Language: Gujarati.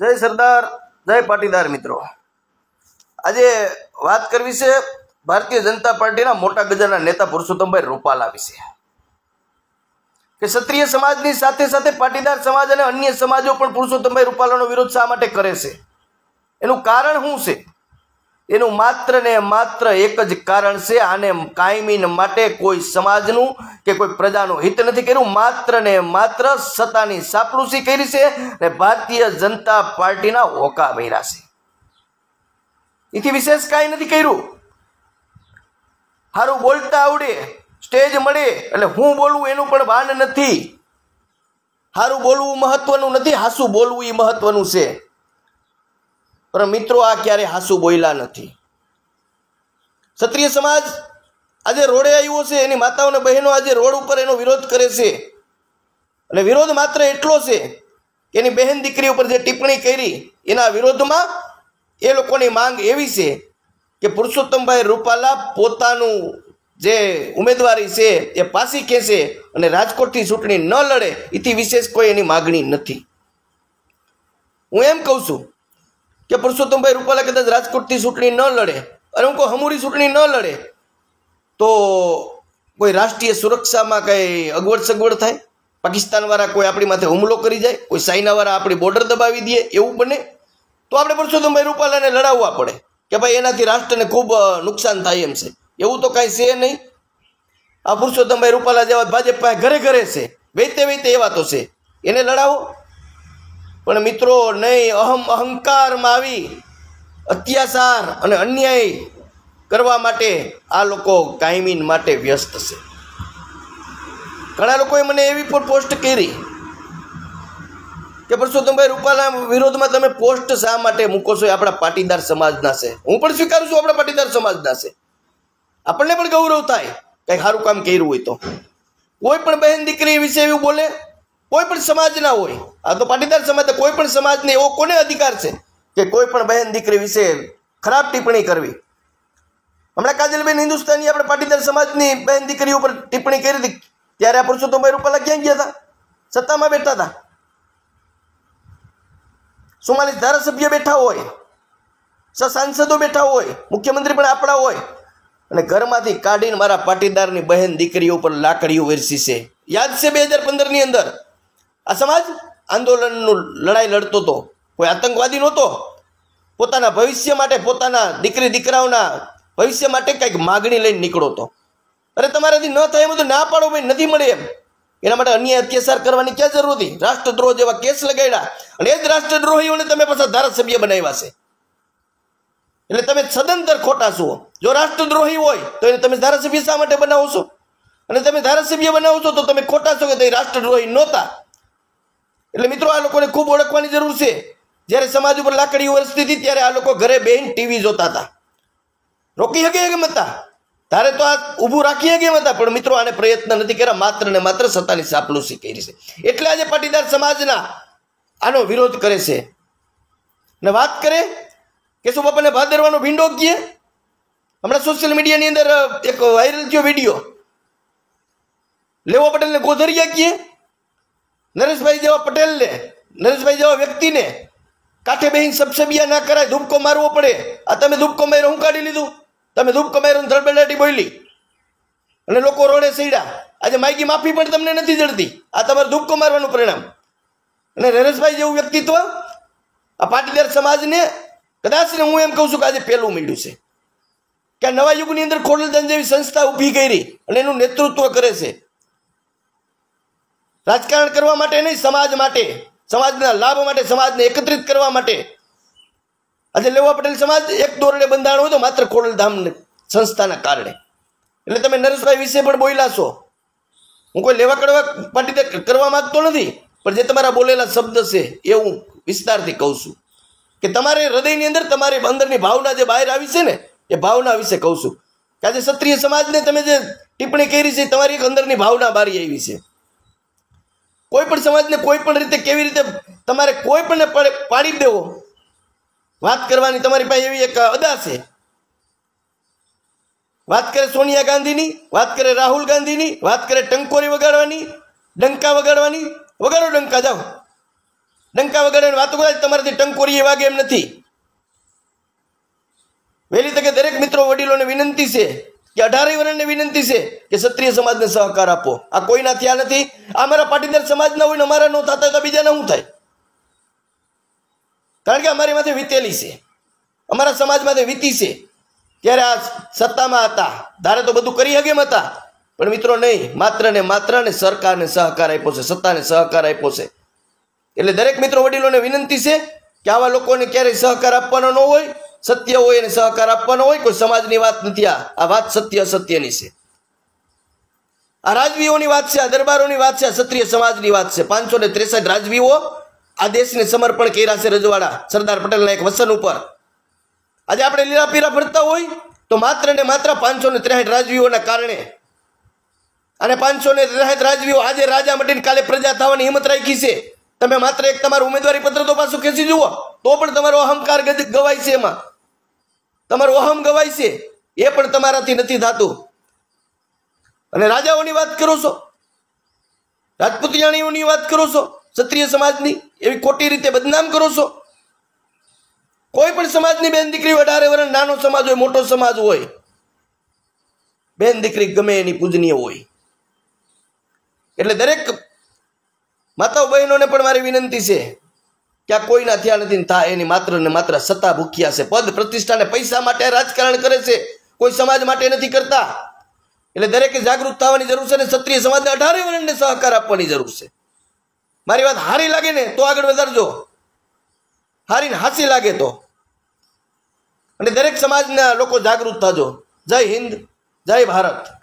જય સરદાર જય પાટીદાર મિત્રો આજે વાત કરવી છે ભારતીય જનતા પાર્ટીના મોટા ગજાના નેતા પુરુષોત્તમભાઈ રૂપાલા વિશે કે ક્ષત્રિય સમાજની સાથે સાથે પાટીદાર સમાજ અને અન્ય સમાજો પણ પુરુષોત્તમભાઈ રૂપાલાનો વિરોધ શા માટે કરે છે એનું કારણ શું છે એનું માત્ર ને માત્ર એક જ કારણ છે આને કાયમીન માટે કોઈ સમાજનું કે કોઈ પ્રજાનું હિત નથી કર્યું માત્ર ને માત્ર સત્તાની સાપડુસી કરી છે ને ભારતીય જનતા પાર્ટીના હોકા ભર્યા છે એથી વિશેષ કાંઈ નથી કર્યું સારું બોલતા આવડે સ્ટેજ મળે એટલે હું બોલવું એનું પણ ભાન નથી સારું બોલવું મહત્વનું નથી હાસું બોલવું એ મહત્વનું છે પણ મિત્રો આ ક્યારે હાસુ બોયલા નથી ક્ષત્રિય સમાજ આજે રોડે આવ્યો છે એની માતાઓ અને બહેનો આજે રોડ ઉપર એનો વિરોધ કરે છે અને વિરોધ માત્ર એટલો છે કે એની બહેન દીકરી ઉપર જે ટિપ્પણી કરી એના વિરોધમાં એ લોકોની માંગ એવી છે કે પુરુષોત્તમભાઈ રૂપાલા પોતાનું જે ઉમેદવારી છે એ પાસી કહેશે અને રાજકોટથી ચૂંટણી ન લડે એથી વિશેષ કોઈ એની માગણી નથી હું એમ કહું છું કે પુરુષોત્તમભાઈ રૂપાલા કદાચ રાજકોટથી ચૂંટણી ન લડે અને હું કોઈ હમુરી ચૂંટણી ન લડે તો કોઈ રાષ્ટ્રીય સુરક્ષામાં કંઈ અગવડ સગવડ થાય પાકિસ્તાનવાળા કોઈ આપણી માથે હુમલો કરી જાય કોઈ ચાઇનાવાળા આપણી બોર્ડર દબાવી દે એવું બને તો આપણે પુરુષોત્તમભાઈ રૂપાલાને લડાવવા પડે કે ભાઈ એનાથી રાષ્ટ્રને ખૂબ નુકસાન થાય એમ છે એવું તો કાંઈ છે નહીં આ પુરુષોત્તમભાઈ રૂપાલા જેવા ભાજપ પાસે ઘરે ઘરે છે વેતે વેતે એવા તો છે એને લડાવો પણ મિત્રો નહીં અહમ અહંકારમાં આવી અત્યાચાર અને અન્યાય કરવા માટે આ લોકો કાયમીન માટે વ્યસ્ત છે ઘણા લોકોએ મને એવી પણ પોસ્ટ કરી કે પરસોત્તમભાઈ રૂપાલા વિરોધમાં તમે પોસ્ટ શા માટે મૂકો છો એ આપણા પાટીદાર સમાજના છે હું પણ સ્વીકારું છું આપણા પાટીદાર સમાજના છે આપણને પણ ગૌરવ થાય કંઈ સારું કામ કર્યું હોય તો કોઈ પણ બહેન દીકરી વિશે એવું બોલે કોઈ પણ સમાજના હોય આ તો પાટીદાર સમાજ કોઈ પણ સમાજને એવો કોને અધિકાર છે કે કોઈ પણ બહેન દીકરી વિશે ખરાબ ટિપ્પણી કરવી હમણાં કાજલબેન હિન્દુસ્તાની આપણે પાટીદાર સમાજની બહેન દીકરી ઉપર ટિપ્પણી કરી હતી ત્યારે આ પુરુષોત્તમભાઈ રૂપાલા ક્યાં ગયા હતા સત્તામાં બેઠા હતા ચુમ્માલીસ ધારાસભ્ય બેઠા હોય સ સાંસદો બેઠા હોય મુખ્યમંત્રી પણ આપણા હોય અને ઘરમાંથી કાઢીને મારા પાટીદારની બહેન દીકરીઓ ઉપર લાકડીઓ વેરસી છે યાદ છે બે હજાર પંદરની અંદર આ સમાજ આંદોલનનું લડાઈ લડતો હતો કોઈ આતંકવાદી નહોતો પોતાના ભવિષ્ય માટે પોતાના દીકરી દીકરાઓના ભવિષ્ય માટે કંઈક માગણી લઈને નીકળો તો અરે તમારાથી ન થાય એમ બધું ના પાડો ભાઈ નથી મળે એમ એના માટે અન્ય અત્યાચાર કરવાની ક્યાં જરૂર હતી રાષ્ટ્રદ્રોહ જેવા કેસ લગાડ્યા અને એ જ રાષ્ટ્રદ્રોહીઓને તમે પાછા ધારાસભ્ય બનાવ્યા છે એટલે તમે સદંતર ખોટા છો જો રાષ્ટ્રદ્રોહી હોય તો એને તમે ધારાસભ્ય શા માટે બનાવો છો અને તમે ધારાસભ્ય બનાવો છો તો તમે ખોટા છો કે તે રાષ્ટ્રદ્રોહી નહોતા એટલે મિત્રો આ લોકોને ખૂબ ઓળખવાની જરૂર છે જ્યારે સમાજ ઉપર લાકડી વરસતી હતી ત્યારે આ લોકો ઘરે બેહીને ટીવી જોતા હતા રોકી શકીએ કેમ હતા તારે તો આ ઊભું રાખીએ કેમ હતા પણ મિત્રો આને પ્રયત્ન નથી કર્યા માત્ર ને માત્ર સત્તાની સાપલુસી કરી છે એટલે આજે પાટીદાર સમાજના આનો વિરોધ કરે છે ને વાત કરે કે શું બાપાને ભાદરવાનો ભીંડો કીએ હમણાં સોશિયલ મીડિયાની અંદર એક વાયરલ થયો વિડીયો લેવો પટેલને ગોધરિયા કીએ નરેશભાઈ જેવા પટેલને નરેશભાઈ જેવા વ્યક્તિને કાંઠે બેહીને સબસબિયા ના કરાય ધૂપકો મારવો પડે આ તમે ધૂપકો માર્યો હું કાઢી લીધું તમે ધૂપકો માર્યો ધરબેડાટી બોલી અને લોકો રોડે સીડા આજે માયકી માફી પણ તમને નથી જડતી આ તમારે ધૂપકો મારવાનું પરિણામ અને નરેશભાઈ જેવું વ્યક્તિત્વ આ પાટીદાર સમાજને કદાચ ને હું એમ કહું છું કે આજે પહેલું મળ્યું છે કે આ નવા યુગની અંદર ખોડલદાન જેવી સંસ્થા ઊભી કરી અને એનું નેતૃત્વ કરે છે રાજકારણ કરવા માટે નહીં સમાજ માટે સમાજના લાભ માટે સમાજને એકત્રિત કરવા માટે આજે લેવા પટેલ સમાજ એક દોરડે બંધારણ હોય તો માત્ર ખોડલધામ સંસ્થાના કારણે એટલે તમે નરેશભાઈ વિશે પણ બોલ્યા છો હું કોઈ લેવા કરવા પાટી કરવા માગતો નથી પણ જે તમારા બોલેલા શબ્દ છે એ હું વિસ્તારથી કહું છું કે તમારે હૃદયની અંદર તમારી અંદરની ભાવના જે બહાર આવી છે ને એ ભાવના વિશે કહું છું આજે ક્ષત્રિય સમાજને તમે જે ટિપ્પણી કરી છે તમારી એક અંદરની ભાવના બારી આવી છે કોઈ પણ સમાજને કોઈ પણ રીતે કેવી રીતે તમારે કોઈ પણ પાડી દેવો વાત કરવાની તમારી પાસે એવી એક અદા છે વાત કરે સોનિયા ગાંધીની વાત કરે રાહુલ ગાંધીની વાત કરે ટંકોરી વગાડવાની ડંકા વગાડવાની વગાડો ડંકા જાઓ ડંકા વગાડવાની વાતો કદાચ તમારાથી ટંકોરી એ વાગે એમ નથી વહેલી તકે દરેક મિત્રો વડીલોને વિનંતી છે કે અઢારે વર્ણને વિનંતી છે કે ક્ષત્રિય સમાજને સહકાર આપો આ કોઈના થયા નથી આ મારા પાટીદાર સમાજના હોય ને અમારા ન થતા તો બીજાને શું થાય કારણ કે અમારી માથે વીતેલી છે અમારા સમાજમાંથી વીતી છે ત્યારે આ સત્તામાં હતા ધારે તો બધું કરી હકેમ હતા પણ મિત્રો નહીં માત્ર ને માત્ર ને સરકારને સહકાર આપ્યો છે સત્તાને સહકાર આપ્યો છે એટલે દરેક મિત્રો વડીલોને વિનંતી છે કે આવા લોકોને ક્યારેય સહકાર આપવાનો ન હોય સત્ય હોય અને સહકાર આપવાનો હોય કોઈ સમાજની વાત નથી આ વાત સત્ય સત્યની છે આ રાજવીઓની વાત છે આ દરબારોની વાત છે આ ક્ષત્રિય સમાજની વાત છે પાંચસો ને ત્રેસઠ રાજવીઓ આ દેશને સમર્પણ કર્યા છે રજવાડા સરદાર પટેલના એક વસન ઉપર આજે આપણે લીલા પીરા ફરતા હોય તો માત્ર ને માત્ર પાંચસો ને ત્રેસઠ રાજવીઓના કારણે અને પાંચસો ને ત્રેસઠ રાજવીઓ આજે રાજા મટીને કાલે પ્રજા થવાની હિંમત રાખી છે તમે માત્ર એક તમારું ઉમેદવારી પત્ર તો પાછું ખેંચી જુઓ તો પણ તમારો અહંકાર ગવાય છે એમાં તમારો અહમ ગવાય છે એ પણ તમારાથી નથી થતું અને રાજાઓની વાત કરો છો રાજપૂતિયાણીઓની વાત કરો છો ક્ષત્રિય સમાજની એવી ખોટી રીતે બદનામ કરો છો કોઈ પણ સમાજની બેન દીકરી વધારે વરણ નાનો સમાજ હોય મોટો સમાજ હોય બેન દીકરી ગમે એની પૂજનીય હોય એટલે દરેક માતાઓ બહેનોને પણ મારી વિનંતી છે ક્યાં કોઈના થયા નથી થા એની માત્ર ને માત્ર સત્તા ભૂખ્યા છે પદ પ્રતિષ્ઠાને પૈસા માટે રાજકારણ કરે છે કોઈ સમાજ માટે નથી કરતા એટલે દરેકે જાગૃત થવાની જરૂર છે અને ક્ષત્રિય સમાજને અઢારે વર્ણને સહકાર આપવાની જરૂર છે મારી વાત હારી લાગે ને તો આગળ વધારજો હારીને હાસી લાગે તો અને દરેક સમાજના લોકો જાગૃત થજો જય હિન્દ જય ભારત